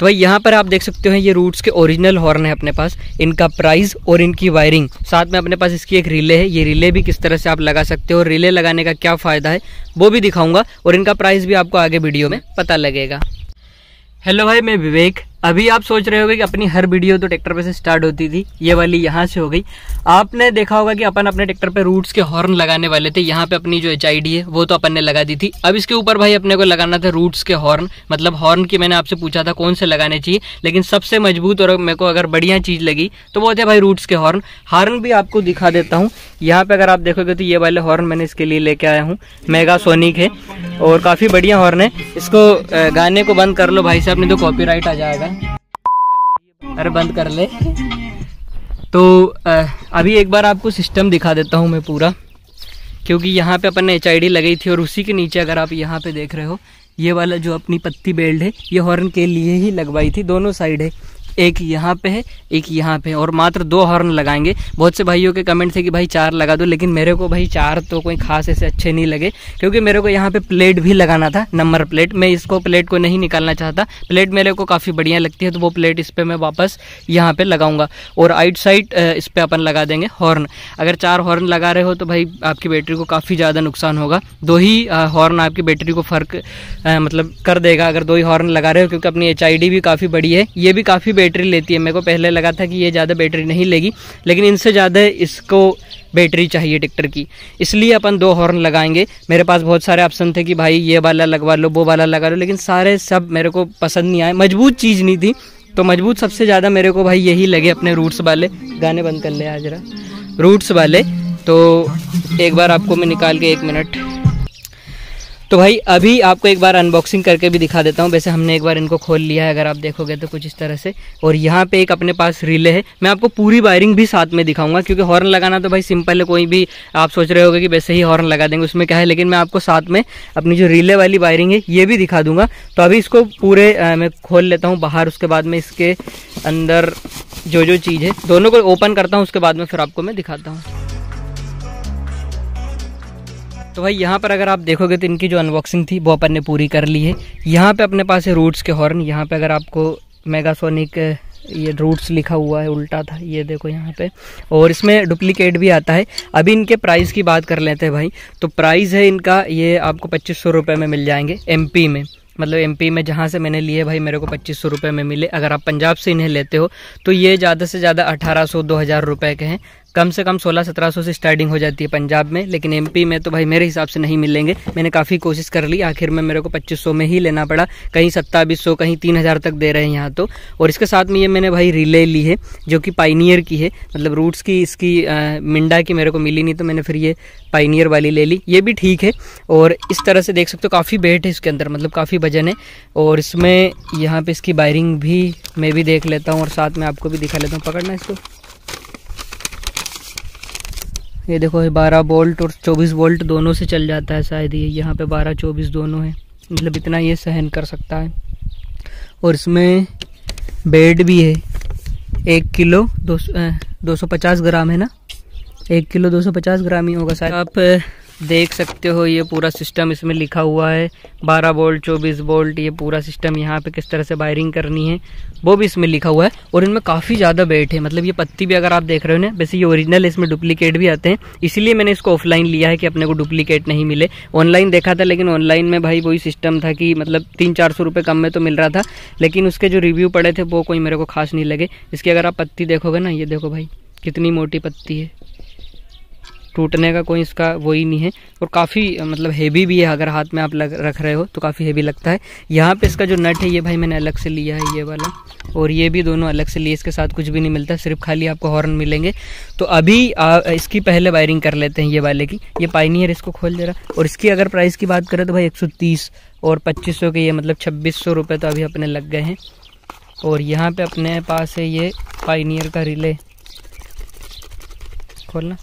तो भाई यहाँ पर आप देख सकते हो ये रूट्स के ओरिजिनल हॉर्न है अपने पास इनका प्राइस और इनकी वायरिंग साथ में अपने पास इसकी एक रिले है ये रिले भी किस तरह से आप लगा सकते हो रिले लगाने का क्या फ़ायदा है वो भी दिखाऊंगा और इनका प्राइस भी आपको आगे वीडियो में पता लगेगा हेलो भाई मैं विवेक अभी आप सोच रहे होगे कि अपनी हर वीडियो तो ट्रैक्टर पे से स्टार्ट होती थी ये वाली यहाँ से हो गई आपने देखा होगा कि अपन अपने ट्रैक्टर पे रूट्स के हॉर्न लगाने वाले थे यहाँ पे अपनी जो एच है वो तो अपन ने लगा दी थी अब इसके ऊपर भाई अपने को लगाना था रूट्स के हॉर्न मतलब हॉर्न की मैंने आपसे पूछा था कौन से लगाने चाहिए लेकिन सबसे मजबूत और मेरे को अगर बढ़िया चीज़ लगी तो वो थे भाई रूट्स के हॉर्न हॉर्न भी आपको दिखा देता हूँ यहाँ पर अगर आप देखोगे तो ये वाले हॉर्न मैंने इसके लिए लेके आया हूँ मेगा सोनिक है और काफ़ी बढ़िया हॉर्न है इसको गाने को बंद कर लो भाई साहब नहीं तो कॉपी आ जाएगा अरे बंद कर ले तो अभी एक बार आपको सिस्टम दिखा देता हूँ मैं पूरा क्योंकि यहाँ पे अपन ने एच लगाई थी और उसी के नीचे अगर आप यहाँ पे देख रहे हो ये वाला जो अपनी पत्ती बेल्ट है ये हॉर्न के लिए ही लगवाई थी दोनों साइड है एक यहाँ पे है एक यहाँ पे है और मात्र दो हॉर्न लगाएंगे बहुत से भाइयों के कमेंट थे कि भाई चार लगा दो लेकिन मेरे को भाई चार तो कोई खास ऐसे अच्छे नहीं लगे क्योंकि मेरे को यहाँ पे प्लेट भी लगाना था नंबर प्लेट मैं इसको प्लेट को नहीं निकालना चाहता प्लेट मेरे को काफ़ी बढ़िया लगती है तो वो प्लेट इस पर मैं वापस यहाँ पर लगाऊंगा और आइट साइड इस पर अपन लगा देंगे हॉर्न अगर चार हॉर्न लगा रहे हो तो भाई आपकी बैटरी को काफ़ी ज़्यादा नुकसान होगा दो ही हॉर्न आपकी बैटरी को फ़र्क मतलब कर देगा अगर दो ही हॉर्न लगा रहे हो क्योंकि अपनी एच भी काफ़ी बड़ी है ये भी काफ़ी बैटरी लेती है मेरे को पहले लगा था कि ये ज़्यादा बैटरी नहीं लेगी लेकिन इनसे ज़्यादा इसको बैटरी चाहिए ट्रैक्टर की इसलिए अपन दो हॉर्न लगाएंगे मेरे पास बहुत सारे ऑप्शन थे कि भाई ये वाला लगवा लो वो वाला लगा लो लेकिन सारे सब मेरे को पसंद नहीं आए मजबूत चीज़ नहीं थी तो मजबूत सबसे ज़्यादा मेरे को भाई यही लगे अपने रूट्स वाले गाने बंद कर ले आज रहा रूट्स वाले तो एक बार आपको मैं निकाल के एक मिनट तो भाई अभी आपको एक बार अनबॉक्सिंग करके भी दिखा देता हूँ वैसे हमने एक बार इनको खोल लिया है अगर आप देखोगे तो कुछ इस तरह से और यहाँ पे एक अपने पास रिले है मैं आपको पूरी वायरिंग भी साथ में दिखाऊंगा क्योंकि हॉर्न लगाना तो भाई सिंपल है कोई भी आप सोच रहे होगे कि वैसे ही हॉर्न लगा देंगे उसमें क्या है लेकिन मैं आपको साथ में अपनी जो रिले वाली वायरिंग है ये भी दिखा दूंगा तो अभी इसको पूरे आ, मैं खोल लेता हूँ बाहर उसके बाद में इसके अंदर जो जो चीज़ है दोनों को ओपन करता हूँ उसके बाद में फिर आपको मैं दिखाता हूँ तो भाई यहाँ पर अगर आप देखोगे तो इनकी जो अनबॉक्सिंग थी वो अपन ने पूरी कर ली है यहाँ पे अपने पास है रूट्स के हॉर्न यहाँ पे अगर आपको मेगासोनिक ये रूट्स लिखा हुआ है उल्टा था ये देखो यहाँ पे और इसमें डुप्लीकेट भी आता है अभी इनके प्राइस की बात कर लेते हैं भाई तो प्राइस है इनका ये आपको पच्चीस सौ रुपये में मिल जाएंगे एम में मतलब पी में जहाँ से मैंने लिए भाई मेरे को पच्चीस सौ रुपये में मिले अगर आप पंजाब से इन्हें लेते हो तो ये ज़्यादा से ज़्यादा अठारह सौ दो हज़ार रुपये के हैं कम से कम सोलह सत्रह सौ से स्टार्टिंग हो जाती है पंजाब में लेकिन एमपी में तो भाई मेरे हिसाब से नहीं मिलेंगे मैंने काफ़ी कोशिश कर ली आखिर में मेरे को पच्चीस सौ में ही लेना पड़ा कहीं सत्ताईस सौ कहीं तीन हज़ार तक दे रहे हैं यहाँ तो और इसके साथ में ये मैंने भाई रिले ली है जो कि पाइनियर की है मतलब रूट्स की इसकी मिंडा की मेरे को मिली नहीं तो मैंने फिर ये पाइनियर वाली ले ली ये भी ठीक है और इस तरह से देख सकते हो काफ़ी बेट है इसके अंदर मतलब काफ़ी वजन है और इसमें यहाँ पर इसकी वायरिंग भी मैं भी देख लेता हूँ और साथ में आपको भी दिखा लेता हूँ पकड़ना इसको ये देखो ये बारह वोल्ट और चौबीस वोल्ट दोनों से चल जाता है शायद ये यहाँ पे बारह चौबीस दोनों है मतलब इतना ये सहन कर सकता है और इसमें बेड भी है एक किलो दो सौ पचास ग्राम है ना एक किलो दो सौ पचास ग्राम ही होगा शायद आप देख सकते हो ये पूरा सिस्टम इसमें लिखा हुआ है 12 वोल्ट 24 वोल्ट ये पूरा सिस्टम यहाँ पे किस तरह से वायरिंग करनी है वो भी इसमें लिखा हुआ है और इनमें काफ़ी ज़्यादा बैठ है मतलब ये पत्ती भी अगर आप देख रहे हो ना वैसे ये ओरिजिनल इसमें डुप्लीकेट भी आते हैं इसीलिए मैंने इसको ऑफलाइन लिया है कि अपने को डुप्लीकेट नहीं मिले ऑनलाइन देखा था लेकिन ऑनलाइन में भाई वही सिस्टम था कि मतलब तीन चार सौ रुपये कम में तो मिल रहा था लेकिन उसके जो रिव्यू पड़े थे वो कोई मेरे को खास नहीं लगे इसकी अगर आप पत्ती देखोगे ना ये देखो भाई कितनी मोटी पत्ती है टूटने का कोई इसका वो ही नहीं है और काफ़ी मतलब हेवी भी है अगर हाथ में आप लग रख रहे हो तो काफ़ी हेवी लगता है यहाँ पे इसका जो नट है ये भाई मैंने अलग से लिया है ये वाला और ये भी दोनों अलग से लिए इसके साथ कुछ भी नहीं मिलता सिर्फ खाली आपको हॉर्न मिलेंगे तो अभी आ, इसकी पहले वायरिंग कर लेते हैं ये वाले की ये पाइनियर इसको खोल दे रहा और इसकी अगर प्राइस की बात करें तो भाई एक और पच्चीस के ये मतलब छब्बीस सौ तो अभी अपने लग गए हैं और यहाँ पर अपने पास है ये पाइनियर का रिले खोलना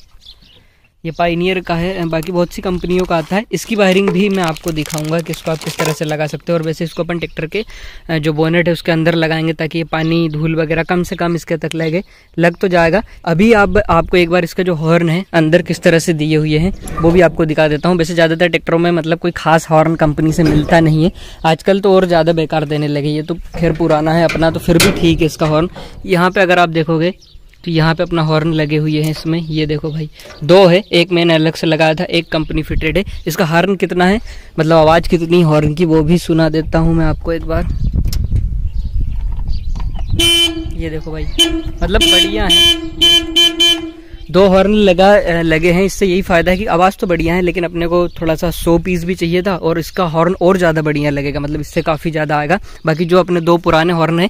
ये पाइनियर का है बाकी बहुत सी कंपनियों का आता है इसकी वायरिंग भी मैं आपको दिखाऊंगा कि इसको आप किस तरह से लगा सकते हो और वैसे इसको अपन ट्रैक्टर के जो बोनेट है उसके अंदर लगाएंगे ताकि ये पानी धूल वगैरह कम से कम इसके तक लगे लग तो जाएगा अभी आप आपको एक बार इसका जो हॉर्न है अंदर किस तरह से दिए हुए हैं वो भी आपको दिखा देता हूँ वैसे ज़्यादातर ट्रैक्टरों में मतलब कोई खास हॉर्न कंपनी से मिलता नहीं है आजकल तो और ज़्यादा बेकार देने लगे ये तो खैर पुराना है अपना तो फिर भी ठीक है इसका हॉर्न यहाँ पर अगर आप देखोगे तो यहाँ पे अपना हॉर्न लगे हुए हैं इसमें ये देखो भाई दो है एक मैंने अलग से लगाया था एक कंपनी फिटेड है इसका हॉर्न कितना है मतलब आवाज़ कितनी हॉर्न की वो भी सुना देता हूँ मैं आपको एक बार ये देखो भाई मतलब बढ़िया है दो हॉर्न लगा लगे हैं इससे यही फ़ायदा है कि आवाज़ तो बढ़िया है लेकिन अपने को थोड़ा सा सो पीस भी चाहिए था और इसका हॉर्न और ज़्यादा बढ़िया लगेगा मतलब इससे काफ़ी ज़्यादा आएगा बाकी जो अपने दो पुराने हॉर्न हैं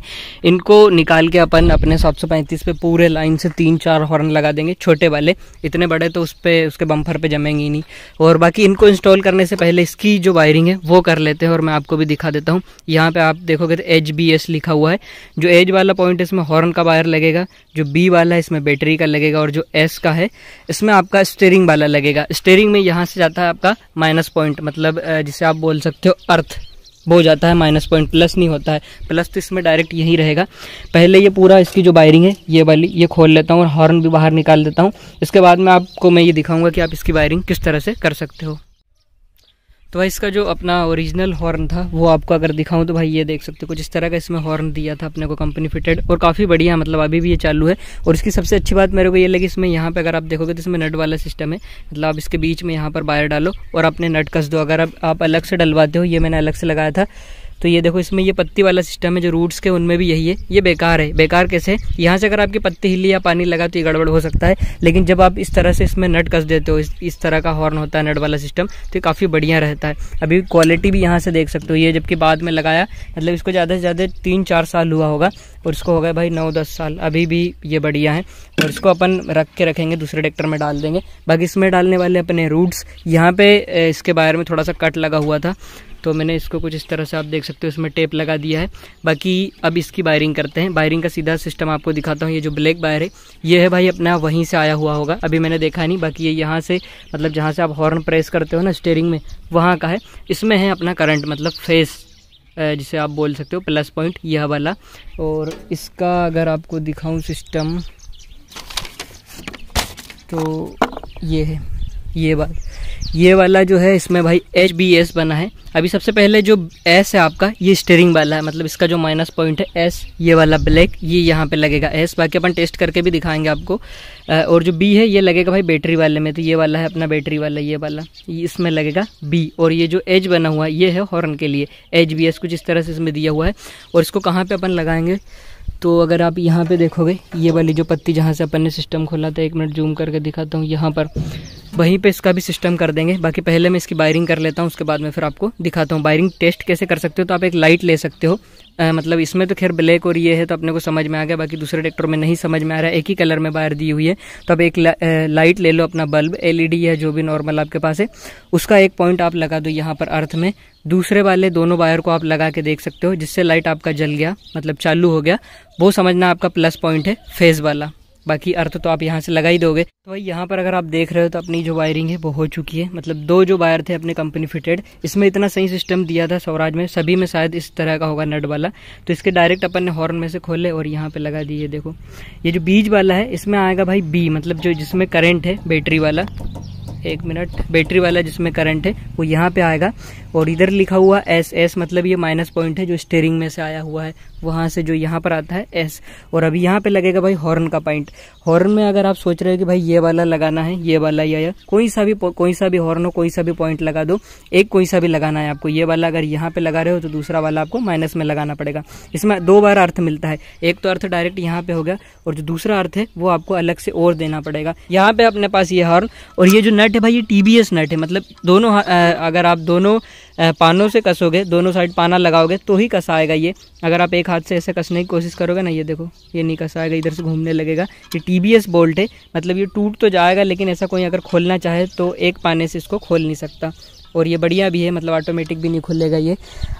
इनको निकाल के अपन अपने सात सौ पैंतीस पे पूरे लाइन से तीन चार हॉर्न लगा देंगे छोटे वाले इतने बड़े तो उस पर उसके बम्फर पर जमेंगे ही नहीं और बाकी इनको इंस्टॉल करने से पहले इसकी जो वायरिंग है वो कर लेते हैं और मैं आपको भी दिखा देता हूँ यहाँ पर आप देखोगे तो एच बी एस लिखा हुआ है जो एज वाला पॉइंट इसमें हॉर्न का वायर लगेगा जो बी वाला है इसमें बैटरी का लगेगा और जो एस प्लस का है इसमें आपका स्टेयरिंग वाला लगेगा स्टेयरिंग में यहाँ से जाता है आपका माइनस पॉइंट मतलब जिसे आप बोल सकते हो अर्थ वो जाता है माइनस पॉइंट प्लस नहीं होता है प्लस तो इसमें डायरेक्ट यही रहेगा पहले ये पूरा इसकी जो वायरिंग है ये वाली ये खोल लेता हूँ और हॉर्न भी बाहर निकाल देता हूँ इसके बाद में आपको मैं ये दिखाऊँगा कि आप इसकी वायरिंग किस तरह से कर सकते हो तो भाई इसका जो अपना ओरिजिनल हॉर्न था वो आपको अगर दिखाऊं तो भाई ये देख सकते हो कुछ इस तरह का इसमें हॉर्न दिया था अपने को कंपनी फिटेड और काफ़ी बढ़िया मतलब अभी भी ये चालू है और इसकी सबसे अच्छी बात मेरे को ये लगी इसमें यहाँ पे अगर आप देखोगे तो इसमें नट वाला सिस्टम है मतलब आप इसके बीच में यहाँ पर बायर डालो और अपने नट कस दो अगर आप अलग से डलवाते हो ये मैंने अलग से लगाया था तो ये देखो इसमें ये पत्ती वाला सिस्टम है जो रूट्स के उनमें भी यही है ये बेकार है बेकार कैसे यहाँ से अगर आपकी पत्ती हिली या पानी लगा तो ये गड़बड़ हो सकता है लेकिन जब आप इस तरह से इसमें नट कस देते हो इस, तरह का हॉर्न होता है नट वाला सिस्टम तो काफ़ी बढ़िया रहता है अभी क्वालिटी भी यहाँ से देख सकते हो ये जबकि बाद में लगाया मतलब इसको ज़्यादा से ज़्यादा तीन चार साल हुआ होगा और इसको हो गया भाई नौ दस साल अभी भी ये बढ़िया है और इसको अपन रख के रखेंगे दूसरे ट्रैक्टर में डाल देंगे बाकी इसमें डालने वाले अपने रूट्स यहाँ पे इसके बारे में थोड़ा सा कट लगा हुआ था तो मैंने इसको कुछ इस तरह से आप देख सकते हो इसमें टेप लगा दिया है बाकी अब इसकी वायरिंग करते हैं वायरिंग का सीधा सिस्टम आपको दिखाता हूँ ये जो ब्लैक वायर है ये है भाई अपना वहीं से आया हुआ होगा अभी मैंने देखा नहीं बाकी ये यहाँ से मतलब जहाँ से आप हॉर्न प्रेस करते हो ना स्टेयरिंग में वहाँ का है इसमें है अपना करंट मतलब फेस जिसे आप बोल सकते हो प्लस पॉइंट यह वाला और इसका अगर आपको दिखाऊं सिस्टम तो ये है ये बात ये वाला जो है इसमें भाई एच बी एस बना है अभी सबसे पहले जो एस है आपका ये स्टेयरिंग वाला है मतलब इसका जो माइनस पॉइंट है एस ये वाला ब्लैक ये यहाँ पे लगेगा एस बाकी अपन टेस्ट करके भी दिखाएंगे आपको और जो बी है ये लगेगा भाई बैटरी वाले में तो ये वाला है अपना बैटरी वाला ये वाला इसमें लगेगा बी और ये जो एच बना हुआ है ये है हॉर्न के लिए एच बी एस कुछ इस तरह से इसमें दिया हुआ है और इसको कहाँ पर अपन लगाएंगे तो अगर आप यहाँ पे देखोगे ये वाली जो पत्ती जहाँ से अपन ने सिस्टम खोला था एक मिनट जूम करके दिखाता हूँ यहाँ पर वहीं पे इसका भी सिस्टम कर देंगे बाकी पहले मैं इसकी वायरिंग कर लेता हूँ उसके बाद में फिर आपको दिखाता हूँ वायरिंग टेस्ट कैसे कर सकते हो तो आप एक लाइट ले सकते हो आ, मतलब इसमें तो खैर ब्लैक और ये है तो अपने को समझ में आ गया बाकी दूसरे ट्रैक्टर में नहीं समझ में आ रहा है एक ही कलर में वायर दी हुई है तो अब एक ला, आ, लाइट ले लो अपना बल्ब एलईडी है जो भी नॉर्मल आपके पास है उसका एक पॉइंट आप लगा दो यहाँ पर अर्थ में दूसरे वाले दोनों वायर को आप लगा के देख सकते हो जिससे लाइट आपका जल गया मतलब चालू हो गया वो समझना आपका प्लस पॉइंट है फेज़ वाला बाकी अर्थ तो आप यहाँ से लगा ही दोगे तो भाई यहाँ पर अगर आप देख रहे हो तो अपनी जो वायरिंग है वो हो चुकी है मतलब दो जो वायर थे अपने कंपनी फिटेड इसमें इतना सही सिस्टम दिया था स्वराज में सभी में शायद इस तरह का होगा नट वाला तो इसके डायरेक्ट अपन ने हॉर्न में से खोले और यहाँ पे लगा दिए देखो ये जो बीज वाला है इसमें आएगा भाई बी मतलब जो जिसमें करंट है बैटरी वाला एक मिनट बैटरी वाला जिसमें करंट है वो यहाँ पे आएगा और इधर लिखा हुआ एस एस मतलब ये माइनस पॉइंट है जो स्टेयरिंग में से आया हुआ है वहाँ से जो यहाँ पर आता है एस और अभी यहाँ पे लगेगा भाई हॉर्न का पॉइंट हॉर्न में अगर आप सोच रहे हो कि भाई ये वाला लगाना है ये वाला या, या कोई सा भी कोई सा भी हॉर्न हो कोई सा भी पॉइंट लगा दो एक कोई सा भी लगाना है आपको ये वाला अगर यहाँ पे लगा रहे हो तो दूसरा वाला आपको माइनस में लगाना पड़ेगा इसमें दो बार अर्थ मिलता है एक तो अर्थ डायरेक्ट यहाँ पे हो गया और जो दूसरा अर्थ है वो आपको अलग से और देना पड़ेगा यहाँ पे अपने पास ये हॉर्न और ये जो नट है भाई ये टीबीएस नट है मतलब दोनों अगर आप दोनों पानों से कसोगे दोनों साइड पाना लगाओगे तो ही कसा आएगा ये अगर आप एक हाथ से ऐसे कसने की कोशिश करोगे ना ये देखो ये नहीं कसा आएगा इधर से घूमने लगेगा ये टी बी एस बोल्ट है मतलब ये टूट तो जाएगा लेकिन ऐसा कोई अगर खोलना चाहे तो एक पाने से इसको खोल नहीं सकता और ये बढ़िया भी है मतलब ऑटोमेटिक भी नहीं खुलेगा ये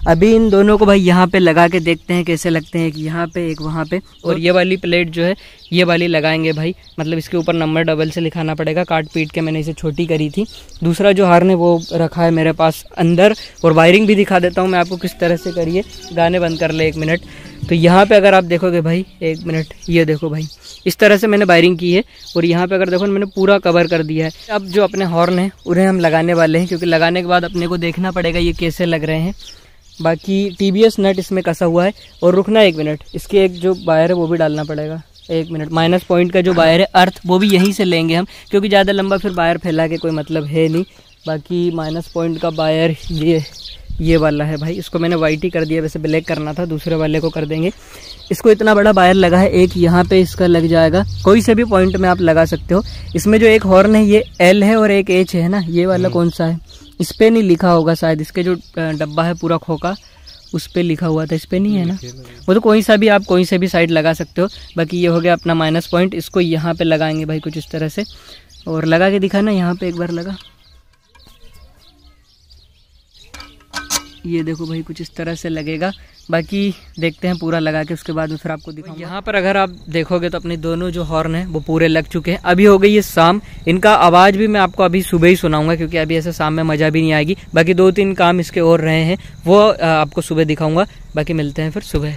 अभी इन दोनों को भाई यहाँ पे लगा के देखते हैं कैसे लगते हैं एक यहाँ पे एक वहाँ पे और ये वाली प्लेट जो है ये वाली लगाएंगे भाई मतलब इसके ऊपर नंबर डबल से लिखाना पड़ेगा काट पीट के मैंने इसे छोटी करी थी दूसरा जो हार ने वो रखा है मेरे पास अंदर और वायरिंग भी दिखा देता हूँ मैं आपको किस तरह से करिए गाने बंद कर ले एक मिनट तो यहाँ पर अगर आप देखोगे भाई एक मिनट ये देखो भाई इस तरह से मैंने वायरिंग की है और यहाँ पे अगर देखो मैंने पूरा कवर कर दिया है अब जो अपने हॉर्न हैं उन्हें हम लगाने वाले हैं क्योंकि लगाने के बाद अपने को देखना पड़ेगा ये कैसे लग रहे हैं बाकी टी नट इसमें कसा हुआ है और रुकना एक मिनट इसके एक जो वायर है वो भी डालना पड़ेगा एक मिनट माइनस पॉइंट का जो वायर है अर्थ वो भी यहीं से लेंगे हम क्योंकि ज़्यादा लंबा फिर वायर फैला के कोई मतलब है नहीं बाकी माइनस पॉइंट का वायर ये ये वाला है भाई इसको मैंने वाइट ही कर दिया वैसे ब्लैक करना था दूसरे वाले को कर देंगे इसको इतना बड़ा वायर लगा है एक यहाँ पे इसका लग जाएगा कोई से भी पॉइंट में आप लगा सकते हो इसमें जो एक हॉर्न है ये एल है और एक एच है ना ये वाला हम्म। कौन सा है इस पर नहीं लिखा होगा शायद इसके जो डब्बा है पूरा खोखा उस पर लिखा हुआ था इस पर नहीं है ना वो तो कोई सा भी आप कोई से भी साइड लगा सकते हो बाकी ये हो गया अपना माइनस पॉइंट इसको यहाँ पर लगाएंगे भाई कुछ इस तरह से और लगा के दिखा ना यहाँ पर एक बार लगा ये देखो भाई कुछ इस तरह से लगेगा बाकी देखते हैं पूरा लगा के उसके बाद में फिर आपको तो दिखाऊंगा यहाँ पर अगर आप देखोगे तो अपने दोनों जो हॉर्न है वो पूरे लग चुके हैं अभी हो गई ये शाम इनका आवाज़ भी मैं आपको अभी सुबह ही सुनाऊंगा क्योंकि अभी ऐसे शाम में मज़ा भी नहीं आएगी बाकी दो तीन काम इसके और रहे हैं वो आपको सुबह दिखाऊंगा बाकी मिलते हैं फिर सुबह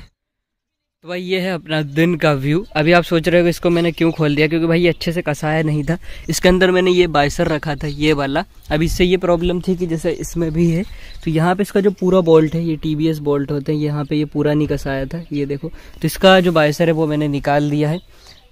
तो भाई ये है अपना दिन का व्यू अभी आप सोच रहे हो इसको मैंने क्यों खोल दिया क्योंकि भाई ये अच्छे से कसाया नहीं था इसके अंदर मैंने ये बाइसर रखा था ये वाला अब इससे ये प्रॉब्लम थी कि जैसे इसमें भी है तो यहाँ पे इसका जो पूरा बोल्ट है ये टी बोल्ट होते हैं यहाँ पे ये पूरा नहीं कसाया था ये देखो तो इसका जो बाइसर है वो मैंने निकाल दिया है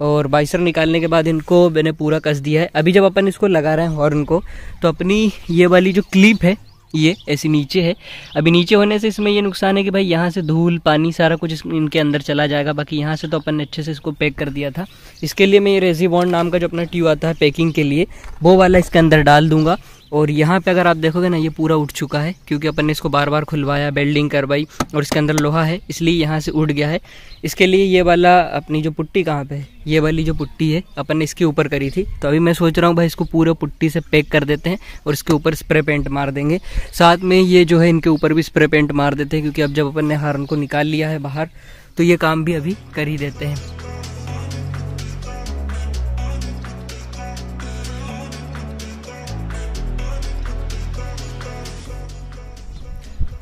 और बाइसर निकालने के बाद इनको मैंने पूरा कस दिया है अभी जब अपन इसको लगा रहे हैं हॉर्न को तो अपनी ये वाली जो क्लिप है ये ऐसे नीचे है अभी नीचे होने से इसमें ये नुकसान है कि भाई यहाँ से धूल पानी सारा कुछ इनके अंदर चला जाएगा बाकी यहाँ से तो अपन ने अच्छे से इसको पैक कर दिया था इसके लिए मैं ये रेजी बॉन्ड नाम का जो अपना ट्यूब आता है पैकिंग के लिए वो वाला इसके अंदर डाल दूंगा और यहाँ पे अगर आप देखोगे ना ये पूरा उठ चुका है क्योंकि अपन ने इसको बार बार खुलवाया बेल्डिंग करवाई और इसके अंदर लोहा है इसलिए यहाँ से उठ गया है इसके लिए ये वाला अपनी जो पुट्टी कहाँ पे है ये वाली जो पुट्टी है अपन ने इसके ऊपर करी थी तो अभी मैं सोच रहा हूँ भाई इसको पूरे पुट्टी से पैक कर देते हैं और इसके ऊपर स्प्रे पेंट मार देंगे साथ में ये जो है इनके ऊपर भी स्प्रे पेंट मार देते हैं क्योंकि अब जब अपन ने हारन को निकाल लिया है बाहर तो ये काम भी अभी कर ही देते हैं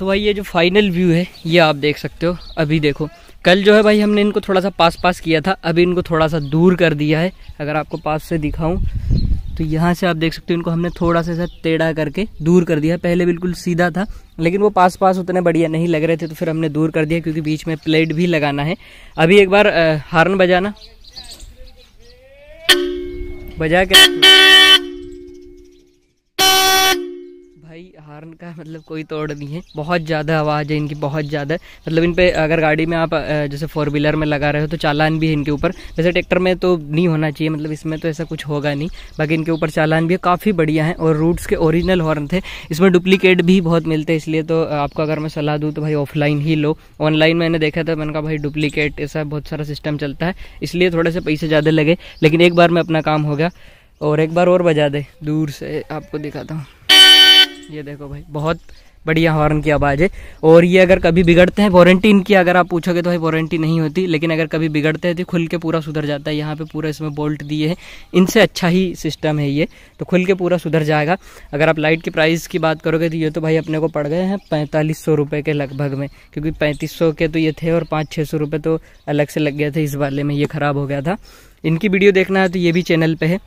तो भाई ये जो फाइनल व्यू है ये आप देख सकते हो अभी देखो कल जो है भाई हमने इनको थोड़ा सा पास पास किया था अभी इनको थोड़ा सा दूर कर दिया है अगर आपको पास से दिखाऊं तो यहाँ से आप देख सकते हो इनको हमने थोड़ा सा टेढ़ा करके दूर कर दिया पहले बिल्कुल सीधा था लेकिन वो पास पास उतने बढ़िया नहीं लग रहे थे तो फिर हमने दूर कर दिया क्योंकि बीच में प्लेट भी लगाना है अभी एक बार हार्न बजाना बजा के भाई हार्न का मतलब कोई तोड़ नहीं है बहुत ज़्यादा आवाज़ है इनकी बहुत ज़्यादा मतलब इन पर अगर गाड़ी में आप जैसे फोर व्हीलर में लगा रहे हो तो चालान भी है इनके ऊपर वैसे ट्रैक्टर में तो नहीं होना चाहिए मतलब इसमें तो ऐसा कुछ होगा नहीं बाकी इनके ऊपर चालान भी काफ़ी बढ़िया है और रूट्स के ओरिजिनल हॉर्न थे इसमें डुप्लीकेट भी बहुत मिलते हैं इसलिए तो आपको अगर मैं सलाह दूँ तो भाई ऑफलाइन ही लो ऑनलाइन मैंने देखा था मैंने कहा भाई डुप्लीकेट ऐसा बहुत सारा सिस्टम चलता है इसलिए थोड़े से पैसे ज़्यादा लगे लेकिन एक बार में अपना काम हो गया और एक बार और बजा दे दूर से आपको दिखाता हूँ ये देखो भाई बहुत बढ़िया हॉर्न की आवाज़ है और ये अगर कभी बिगड़ते हैं वारंटी इनकी अगर आप पूछोगे तो भाई वारंटी नहीं होती लेकिन अगर कभी बिगड़ते हैं तो खुल के पूरा सुधर जाता है यहाँ पे पूरा इसमें बोल्ट दिए हैं इनसे अच्छा ही सिस्टम है ये तो खुल के पूरा सुधर जाएगा अगर आप लाइट की प्राइस की बात करोगे तो ये तो भाई अपने को पड़ गए हैं पैंतालीस सौ के लगभग में क्योंकि पैंतीस के तो ये थे और पाँच छः सौ तो अलग से लग गए थे इस वाले में ये ख़राब हो गया था इनकी वीडियो देखना है तो ये भी चैनल पर है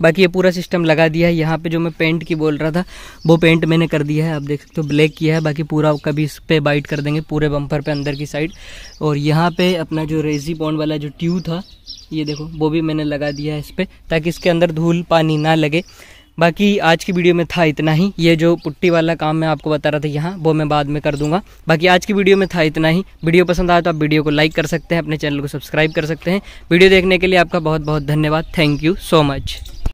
बाकी ये पूरा सिस्टम लगा दिया है यहाँ पे जो मैं पेंट की बोल रहा था वो पेंट मैंने कर दिया है आप देख सकते हो ब्लैक किया है बाकी पूरा कभी इस पर बाइट कर देंगे पूरे बम्पर पे अंदर की साइड और यहाँ पे अपना जो रेजी पॉन्ड वाला जो ट्यू था ये देखो वो भी मैंने लगा दिया है इस पर ताकि इसके अंदर धूल पानी ना लगे बाकी आज की वीडियो में था इतना ही ये जो पुट्टी वाला काम मैं आपको बता रहा था यहाँ वो मैं बाद में कर दूंगा बाकी आज की वीडियो में था इतना ही वीडियो पसंद आया तो आप वीडियो को लाइक कर सकते हैं अपने चैनल को सब्सक्राइब कर सकते हैं वीडियो देखने के लिए आपका बहुत बहुत धन्यवाद थैंक यू सो मच